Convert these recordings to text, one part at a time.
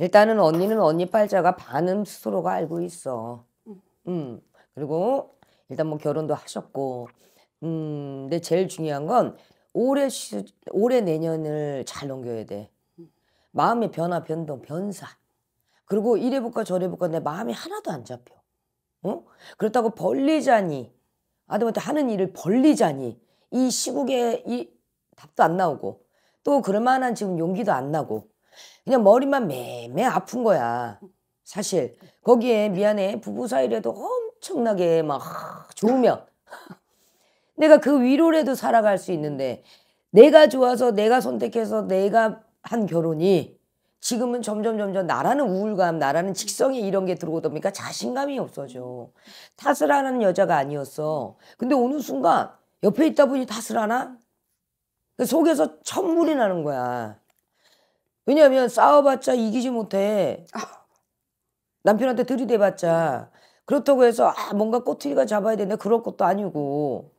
일단은 언니는 언니 팔자가 반은 스스로가 알고 있어. 음. 음. 그리고 일단 뭐 결혼도 하셨고. 음, 근데 제일 중요한 건 올해 시, 올해 내년을 잘 넘겨야 돼. 마음의 변화, 변동, 변사. 그리고 이래 볼까 저래 볼까 내 마음이 하나도 안 잡혀. 어? 그렇다고 벌리자니 아들한테 하는 일을 벌리자니 이 시국에 이 답도 안 나오고 또 그럴 만한 지금 용기도 안 나고 그냥 머리만 매매 아픈 거야. 사실 거기에 미안해 부부 사이라도 엄청나게 막 좋으면 내가 그 위로라도 살아갈 수 있는데 내가 좋아서 내가 선택해서 내가 한 결혼이 지금은 점점 점점 나라는 우울감, 나라는 직성이 이런 게 들어오다 보니까 자신감이 없어져. 탓을 하는 여자가 아니었어. 근데 어느 순간 옆에 있다 보니 탓을 하나? 속에서 천물이 나는 거야. 왜냐하면 싸워봤자 이기지 못해. 아. 남편한테 들이대봤자 그렇다고 해서 아 뭔가 꼬투리가 잡아야 되는 그럴 것도 아니고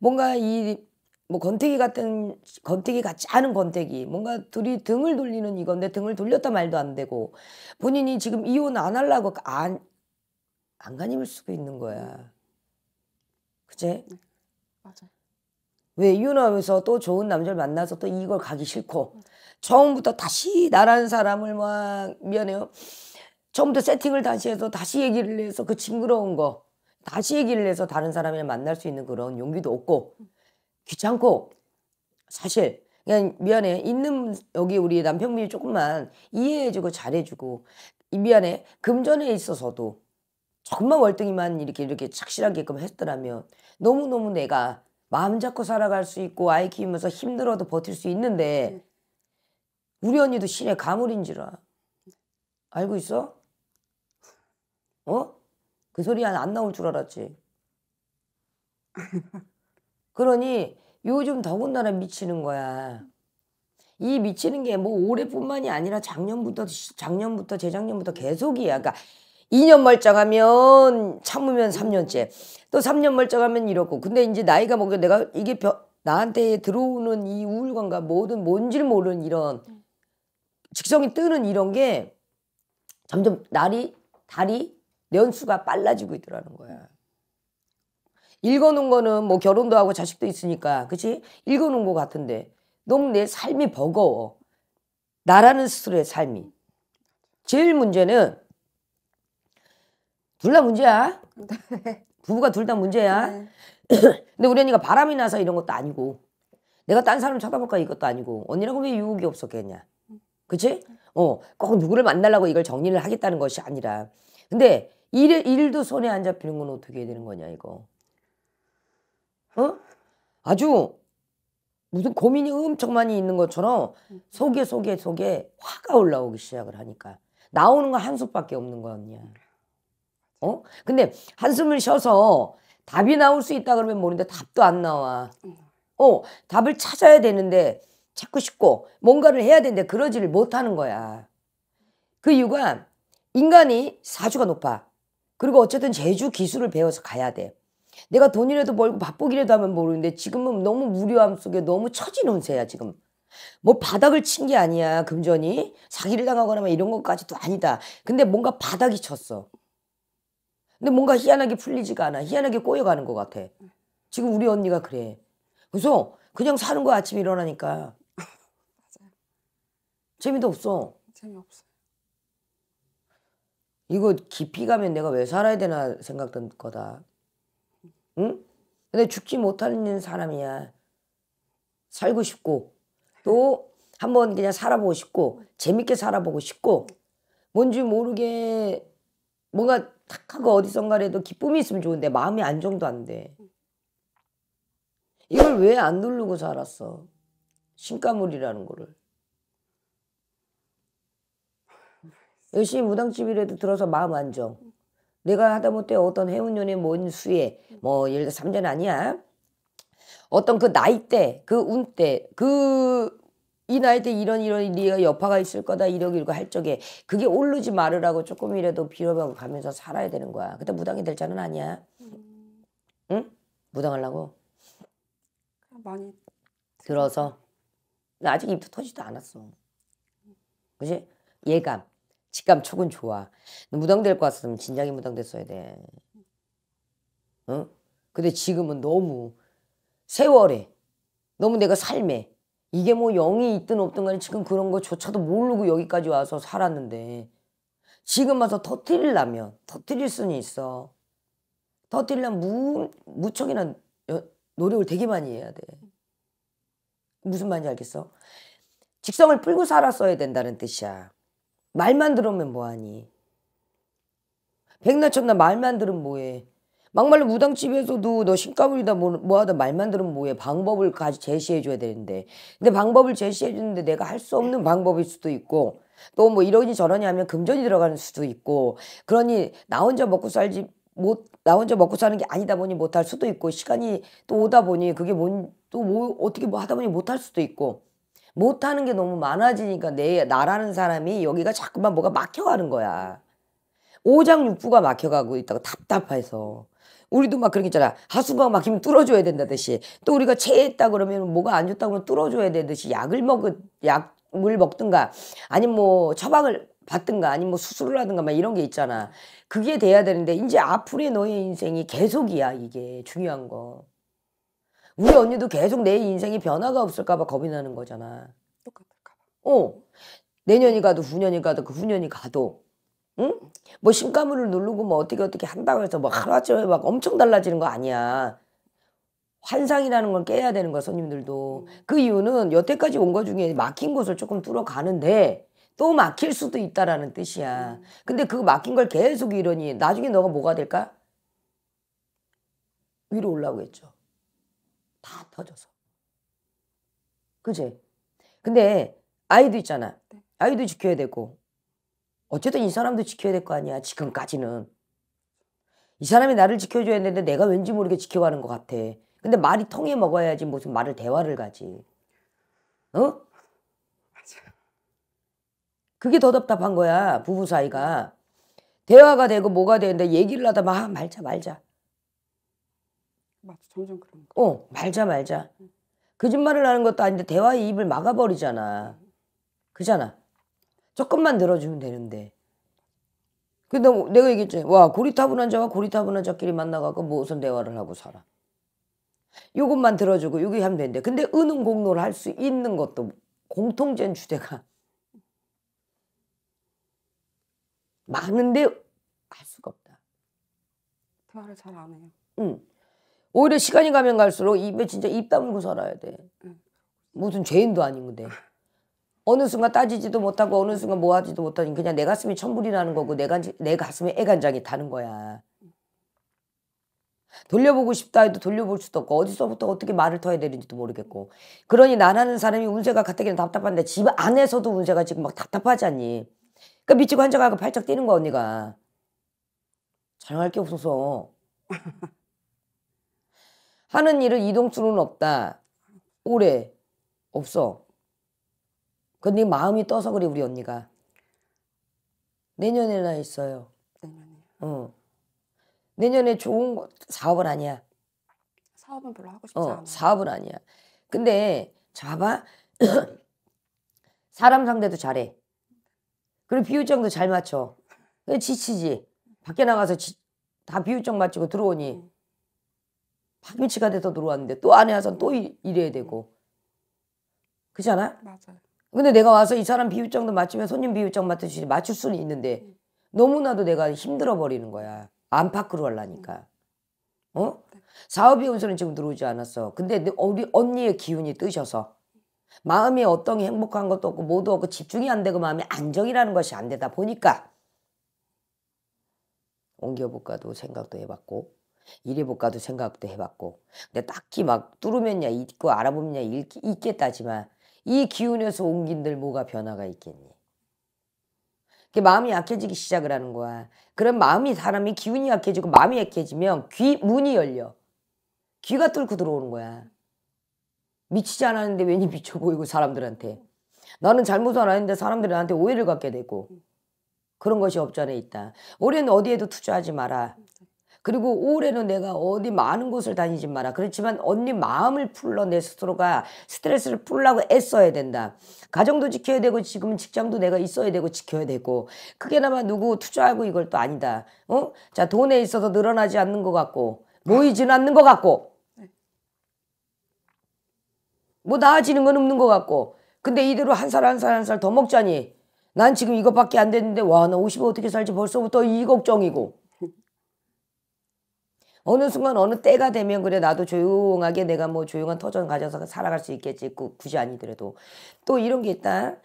뭔가 이 뭐 건태기 같은 건태기 같지 않은 건태기 뭔가 둘이 등을 돌리는 이건데 등을 돌렸다 말도 안 되고 본인이 지금 이혼 안 하려고 그 안 안간힘을 쓰고 있는 거야. 그제? 네, 맞아요. 왜 이혼하면서 또 좋은 남자를 만나서 또 이걸 가기 싫고 처음부터 다시 나라는 사람을 막 미안해요. 처음부터 세팅을 다시 해서 다시 얘기를 해서 그 징그러운 거 다시 얘기를 해서 다른 사람을 만날 수 있는 그런 용기도 없고 귀찮고 사실 그냥 미안해 있는 여기 우리 남편분이 조금만 이해해주고 잘해주고 미안해 금전에 있어서도 조금만 월등히만 이렇게 이렇게 착실하게끔 했더라면 너무너무 내가 마음 잡고 살아갈 수 있고 아이 키우면서 힘들어도 버틸 수 있는데 우리 언니도 신의 가물인지라 알고 있어? 어? 그 소리 안 나올 줄 알았지. 그러니 요즘 더군다나 미치는 거야. 이 미치는 게 뭐 올해뿐만이 아니라 작년부터 작년부터 재작년부터 계속이야. 그러니까 2년 멀쩡하면 참으면 3년째 또 3년 멀쩡하면 이렇고 근데 이제 나이가 먹어 내가 이게 벼, 나한테 들어오는 이 우울감과 뭐든 뭔지를 모르는 이런 직성이 뜨는 이런 게 점점 날이 달이 연수가 빨라지고 있더라는 거야. 읽어놓은 거는 뭐 결혼도 하고 자식도 있으니까 그치? 읽어놓은 거 같은데 너무 내 삶이 버거워. 나라는 스스로의 삶이. 제일 문제는 둘다 문제야. 부부가 둘 다 문제야. 네. 네. 근데 우리 언니가 바람이 나서 이런 것도 아니고 내가 딴 사람 쳐다볼까 이것도 아니고 언니라고 왜 유혹이 없었겠냐. 그치? 어, 꼭 누구를 만나려고 이걸 정리를 하겠다는 것이 아니라. 근데 일, 일도 손에 안 잡히는 건 어떻게 해야 되는 거냐 이거. 어? 아주 무슨 고민이 엄청 많이 있는 것처럼 속에 속에 속에 화가 올라오기 시작을 하니까 나오는 건 한수밖에 없는 거 아니야. 어? 근데 한숨을 쉬어서 답이 나올 수 있다 그러면 모르는데 답도 안 나와. 음. 어, 답을 찾아야 되는데 찾고 싶고 뭔가를 해야 되는데 그러지를 못하는 거야. 그 이유가 인간이 사주가 높아. 그리고 어쨌든 제주 기술을 배워서 가야 돼. 내가 돈이라도 벌고 바쁘기라도 하면 모르는데 지금은 너무 무료함 속에 너무 처진 운세야 지금. 뭐 바닥을 친 게 아니야 금전이 사기를 당하거나 이런 것까지도 아니다. 근데 뭔가 바닥이 쳤어. 근데 뭔가 희한하게 풀리지가 않아. 희한하게 꼬여가는 것 같아. 지금 우리 언니가 그래. 그래서 그냥 사는 거야 아침에 일어나니까. 맞아요. 재미도 없어. 재미없어요. 이거 깊이 가면 내가 왜 살아야 되나 생각된 거다. 응? 근데 죽지 못하는 사람이야. 살고 싶고 또 한번 그냥 살아보고 싶고 재밌게 살아보고 싶고 뭔지 모르게 뭔가 탁 하고 어디선가라도 기쁨이 있으면 좋은데 마음이 안정도 안 돼. 이걸 왜 안 누르고 살았어? 신가물이라는 거를. 열심히 무당집이라도 들어서 마음 안정. 내가 하다못해 어떤 해운년의 뭔 수에 뭐 예를 들어 삼전 아니야. 어떤 그 나이 때, 그 운 때, 그, 그이 나이 때 이런 이런 네가 여파가 있을 거다 이러고 이러고 할 적에 그게 오르지 말으라고 조금이라도 빌어가고 가면서 살아야 되는 거야. 그때 무당이 될 자는 아니야. 음. 응? 무당하려고? 많이 들어서 나 아직 입도 터지도 않았어. 그지? 예감, 직감, 촉은 좋아. 무당 될 것 같으면 진작에 무당 됐어야 돼. 응? 근데 지금은 너무 세월에 너무 내가 삶에 이게 뭐 영이 있든 없든 간에 지금 그런 거조차도 모르고 여기까지 와서 살았는데 지금 와서 터뜨리려면 터뜨릴 수는 있어. 터뜨리려면 무, 척이나 노력을 되게 많이 해야 돼. 무슨 말인지 알겠어? 직성을 풀고 살았어야 된다는 뜻이야. 말만 들으면 뭐하니? 백나첫나 말만 들으면 뭐해? 막말로 무당집에서도 너 신가물이다 뭐, 뭐하다 말만 들으면 뭐해 방법을 같이 제시해줘야 되는데 근데 방법을 제시해주는데 내가 할 수 없는 방법일 수도 있고 또 뭐 이러니 저러니 하면 금전이 들어가는 수도 있고 그러니 나 혼자 먹고 살지 못 나 혼자 먹고 사는 게 아니다 보니 못 할 수도 있고 시간이 또 오다 보니 그게 뭔 또 뭐 어떻게 뭐 하다 보니 못 할 수도 있고 못하는 게 너무 많아지니까 내 나라는 사람이 여기가 자꾸만 뭐가 막혀가는 거야. 오장육부가 막혀가고 있다고 답답해서. 우리도 막 그런 게 있잖아. 하수구가 막히면 뚫어줘야 된다듯이. 또 우리가 체했다 그러면 뭐가 안 좋다 고하면 뚫어줘야 되듯이 약을 먹은, 약을 먹든가 아니면 뭐 처방을 받든가 아니면 뭐 수술을 하든가 막 이런 게 있잖아. 그게 돼야 되는데 이제 앞으로의 너의 인생이 계속이야 이게 중요한 거. 우리 언니도 계속 내 인생이 변화가 없을까봐 겁이 나는 거잖아. 똑같을까봐. 어. 내년이 가도 후년이 가도 그 후년이 가도 응? 뭐 심가물을 누르고 뭐 어떻게 어떻게 한다고 해서 뭐 하루아침에 막 엄청 달라지는 거 아니야. 환상이라는 걸 깨야 되는 거야 손님들도. 그 이유는 여태까지 온 거 중에 막힌 곳을 조금 뚫어가는데 또 막힐 수도 있다라는 뜻이야. 근데 그 막힌 걸 계속 이러니 나중에 너가 뭐가 될까? 위로 올라오고했죠다 터져서. 그지? 근데 아이도 있잖아. 네. 아이도 지켜야 되고 어쨌든 이 사람도 지켜야 될 거 아니야. 지금까지는. 이 사람이 나를 지켜줘야 되는데 내가 왠지 모르게 지켜가는 것 같아. 근데 말이 통해 먹어야지 무슨 말을 대화를 가지. 어? 맞아. 그게 더 답답한 거야. 부부 사이가. 대화가 되고 뭐가 되는데 얘기를 하다 막 아, 말자 말자. 맞아. 점점 그런 거. 어. 말자 말자. 응. 거짓말을 하는 것도 아닌데 대화의 입을 막아버리잖아. 그잖아. 조금만 늘어주면 되는데. 근데 뭐 내가 얘기했지. 와 고리타분한 자와 고리타분한 자끼리 만나가고 무슨 뭐 대화를 하고 살아. 요것만 들어주고 요게 하면 되는 근데 은은 공로를 할 수 있는 것도 공통된 주제가 많은데 할 수가 없다. 대화를 잘 안 해요. 응. 오히려 시간이 가면 갈수록 입에 진짜 입 다물고 살아야 돼. 응. 무슨 죄인도 아닌 건데. 어느 순간 따지지도 못하고 어느 순간 뭐하지도 못하니 그냥 내 가슴이 천불이 나는 거고 내, 간, 내 가슴에 애간장이 타는 거야. 돌려보고 싶다 해도 돌려볼 수도 없고 어디서부터 어떻게 말을 터야 되는지도 모르겠고 그러니 나라는 사람이 운세가 가뜩이나 답답한데 집 안에서도 운세가 지금 막 답답하지 않니? 그러니까 미치고 환장가고 팔짝 뛰는 거야 언니가. 자랑할 게 없어서. 하는 일은 이동수는 없다. 오래 없어. 근데 네 마음이 떠서 그래 우리 언니가. 내년에나 있어요. 내년에. 어. 내년에 좋은 거, 사업은 아니야. 사업은 별로 하고 싶지 어, 않아. 사업은 아니야. 근데 잡아 사람 상대도 잘해. 그리고 비율정도 잘 맞춰. 지치지. 밖에 나가서 지, 다 비율정 맞추고 들어오니 음. 파김치가 돼서 들어왔는데 또 안에 와서 또 일, 일해야 되고. 그렇지 않아? 맞아요. 근데 내가 와서 이 사람 비율장도 맞추면 손님 비율장 맞추지 맞출 수는 있는데 너무나도 내가 힘들어 버리는 거야. 안팎으로 하려니까. 어? 사업 이용수는 지금 들어오지 않았어. 근데 우리 언니의 기운이 뜨셔서 마음이 어떤 게 행복한 것도 없고 모두 없고 집중이 안 되고 마음이 안정이라는 것이 안 되다 보니까 옮겨볼까도 생각도 해봤고 이해볼까도 생각도 해봤고 근데 딱히 막 뚫으면야 있고 알아보면야 있겠다지만 이 기운에서 옮긴들 뭐가 변화가 있겠니? 마음이 약해지기 시작을 하는 거야. 그럼 마음이 사람이 기운이 약해지고 마음이 약해지면 귀 문이 열려. 귀가 뚫고 들어오는 거야. 미치지 않았는데 왠지 미쳐 보이고 사람들한테. 나는 잘못은 안 했는데 사람들이 나한테 오해를 갖게 되고. 그런 것이 업전에 있다. 올해는 어디에도 투자하지 마라. 그리고 올해는 내가 어디 많은 곳을 다니지 마라. 그렇지만 언니 마음을 풀러 내 스스로가 스트레스를 풀라고 애써야 된다. 가정도 지켜야 되고 지금 직장도 내가 있어야 되고 지켜야 되고 그게나마 누구 투자하고 이걸 또 아니다. 어? 자 돈에 있어서 늘어나지 않는 것 같고 모이지는 않는 것 같고 뭐 나아지는 건 없는 것 같고 근데 이대로 한 살 한 살 한 살 더 먹자니 난 지금 이것밖에 안 됐는데 와 나 50에 어떻게 살지 벌써부터 이 걱정이고 어느 순간 어느 때가 되면 그래 나도 조용하게 내가 뭐 조용한 터전 가져서 살아갈 수 있겠지 그 굳이 아니더라도 또 이런 게 있다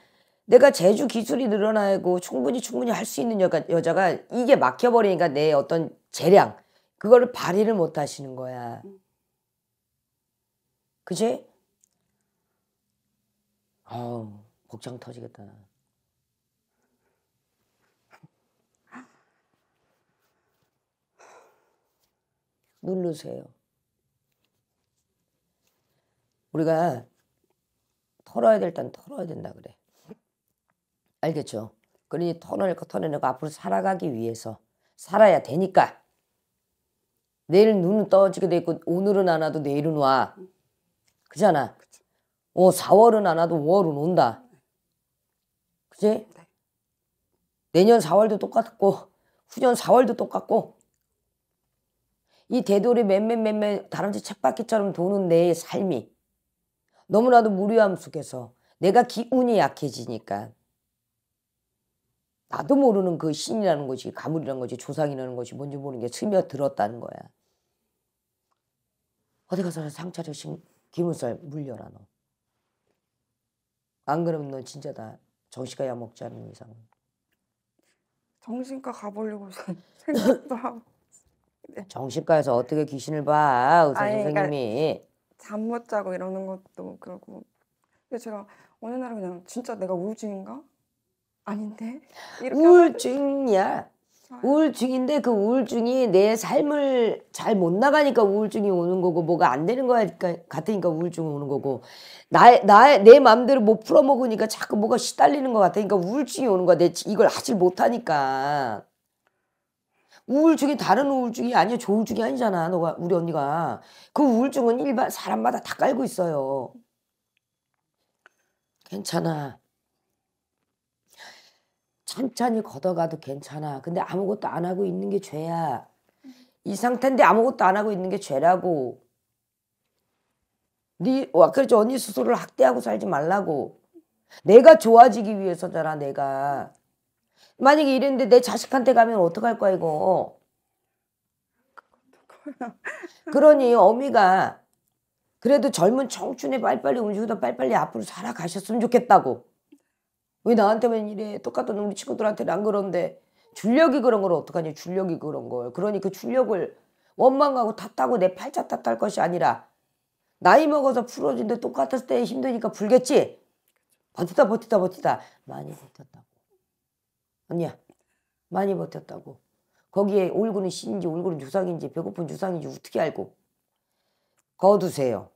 내가 재주 기술이 늘어나고 충분히 충분히 할 수 있는 여가, 여자가 이게 막혀버리니까 내 어떤 재량 그거를 발휘를 못 하시는 거야 그지? 아우 복장 터지겠다 누르세요. 우리가 털어야 될 땐 털어야 된다 그래. 알겠죠? 그러니 털어내고 털어내고 앞으로 살아가기 위해서 살아야 되니까 내일 눈은 떠지게 돼 있고 오늘은 안 와도 내일은 와. 그잖아. 어, 4월은 안 와도 5월은 온다. 그지? 네. 내년 4월도 똑같고 후년 4월도 똑같고 이 대돌이 맴맨맴맨 다람쥐 쳇바퀴처럼 도는 내 삶이 너무나도 무료함 속에서 내가 기운이 약해지니까 나도 모르는 그 신이라는 것이 가물이라는 것이 조상이라는 것이 뭔지 모르는 게 스며들었다는 거야. 어디 가서 상처를 신 기문살 물려라 너. 안 그러면 넌 진짜 다 정신과 약 먹지 않는 이상. 은 정신과 가보려고 생각도 하고. 네. 정신과에서 어떻게 귀신을 봐 의사 아니, 그러니까 선생님이 잠 못 자고 이러는 것도 그러고 근데 제가 어느 날 그냥 진짜 내가 우울증인가 아닌데 우울증이야 아, 예. 우울증인데 그 우울증이 내 삶을 잘 못 나가니까 우울증이 오는 거고 뭐가 안 되는 거 같으니까 우울증이 오는 거고 나나내 마음대로 못 풀어먹으니까 자꾸 뭐가 시달리는 거 같으니까 우울증이 오는 거야 내 이걸 하질 못하니까 우울증이 다른 우울증이 아니야 조울증이 아니잖아 너가 우리 언니가 그 우울증은 일반 사람마다 다 깔고 있어요 괜찮아 천천히 걷어가도 괜찮아 근데 아무것도 안 하고 있는 게 죄야 이 상태인데 아무것도 안 하고 있는 게 죄라고 네그까저 어, 언니 스스로를 학대하고 살지 말라고 내가 좋아지기 위해서잖아 내가 만약에 이랬는데 내 자식한테 가면 어떡할 거야 이거. 그러니 어미가 그래도 젊은 청춘에 빨리빨리 움직이다 빨리빨리 앞으로 살아가셨으면 좋겠다고. 왜 나한테만 이래 똑같은 우리 친구들한테는 안 그런데 줄력이 그런 걸 어떡하니 줄력이 그런 걸. 그러니 그 줄력을 원망하고 탓하고 내 팔자 탓할 것이 아니라 나이 먹어서 풀어진데 똑같았을 때 힘드니까 불겠지. 버티다 버티다 버티다 많이 버텼다고. 언니야 많이 버텼다고 거기에 올구는 신인지 올구는 유상인지 배고픈 유상인지 어떻게 알고 거두세요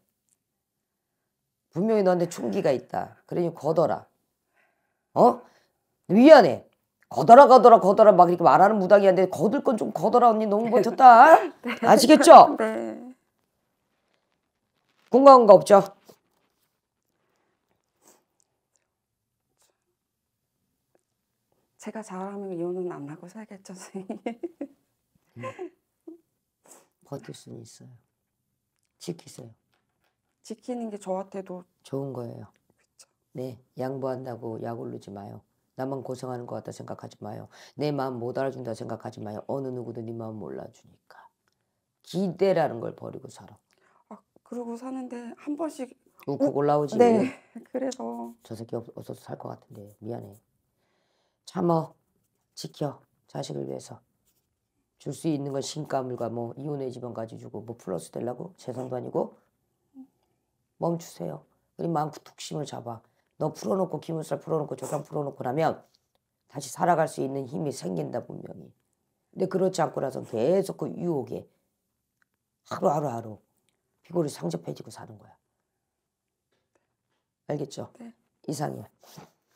분명히 너한테 충기가 있다 그러니 거더라 어? 미안해 거더라 거더라 거더라 막 이렇게 말하는 무당이 한데 거들 건좀 거더라 언니 너무 버텼다 네. 아시겠죠? 네. 궁금한 거 없죠? 제가 잘하면 이혼은 안 하고 살겠죠, 선생님. 음. 버틸 수는 있어요. 지키세요. 지키는 게 저한테도 좋은 거예요. 그쵸. 네, 양보한다고 약올르지 마요. 나만 고생하는 것 같다 생각하지 마요. 내 마음 못 알아준다 생각하지 마요. 어느 누구도 네 마음 몰라주니까. 기대라는 걸 버리고 살아. 아, 그러고 사는데 한 번씩 울컥 올라오지. 네. 그래서 저 새끼 없, 어서 살 것 같은데 미안해. 참어, 지켜, 자식을 위해서. 줄 수 있는 건 신가물과 뭐 이혼의 집번가지 주고 뭐 플러스 되려고 재산도 아니고 멈추세요. 우리 마음 툭심을 잡아. 너 풀어놓고 기물살 풀어놓고 조상 풀어놓고 나면 다시 살아갈 수 있는 힘이 생긴다 분명히. 근데 그렇지 않고 나선 계속 그 유혹에 하루하루 하루 피골이 상접해지고 사는 거야. 알겠죠? 네. 이상이야.